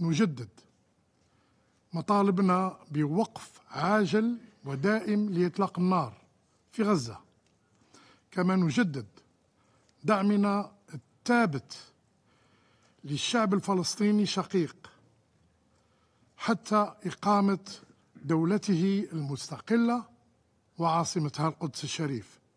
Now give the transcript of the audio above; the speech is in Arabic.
نجدد مطالبنا بوقف عاجل ودائم لإطلاق النار في غزة كما نجدد دعمنا الثابت للشعب الفلسطيني شقيق حتى إقامة دولته المستقلة وعاصمتها القدس الشريف